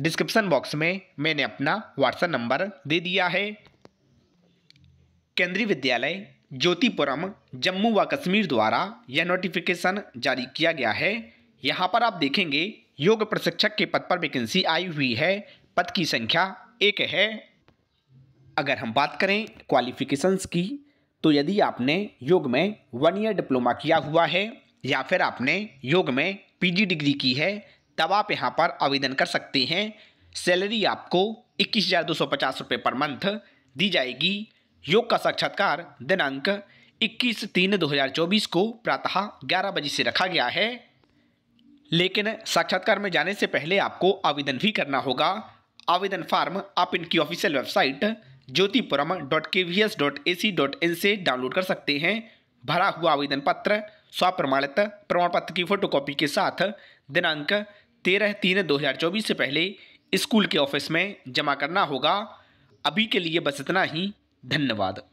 description box में मैंने अपना व्हाट्सएप नंबर दे दिया है केंद्रीय विद्यालय ज्योतिपुरम जम्मू व कश्मीर द्वारा यह नोटिफिकेशन जारी किया गया है यहाँ पर आप देखेंगे योग प्रशिक्षक के पद पर वैकेंसी आई हुई है पद की संख्या एक है अगर हम बात करें क्वालिफिकेशंस की तो यदि आपने योग में वन ईयर डिप्लोमा किया हुआ है या फिर आपने योग में पीजी डिग्री की है तब आप यहाँ पर आवेदन कर सकते हैं सैलरी आपको इक्कीस हज़ार दो सौ पचास रुपये पर मंथ दी जाएगी योग का साक्षात्कार दिनांक इक्कीस तीन दो हज़ार चौबीस को प्रातः ग्यारह बजे से रखा गया है लेकिन साक्षात्कार में जाने से पहले आपको आवेदन भी करना होगा आवेदन फार्म आप इनकी official website Jyotipuram dot K V S dot A C dot in से डाउनलोड कर सकते हैं भरा हुआ आवेदन पत्र स्वप्रमाणित प्रमाण पत्र की फोटोकॉपी के साथ दिनांक तेरह तीन दो हजार चौबीस से पहले स्कूल के ऑफिस में जमा करना होगा अभी के लिए बस इतना ही धन्यवाद